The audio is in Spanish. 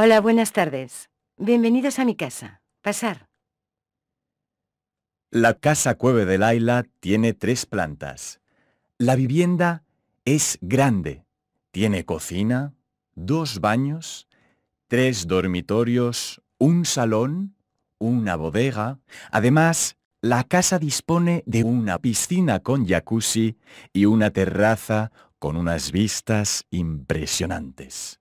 Hola, buenas tardes. Bienvenidos a mi casa. Pasar. La casa Cueve de Laila tiene tres plantas. La vivienda es grande. Tiene cocina, dos baños, tres dormitorios, un salón, una bodega. Además, la casa dispone de una piscina con jacuzzi y una terraza con unas vistas impresionantes.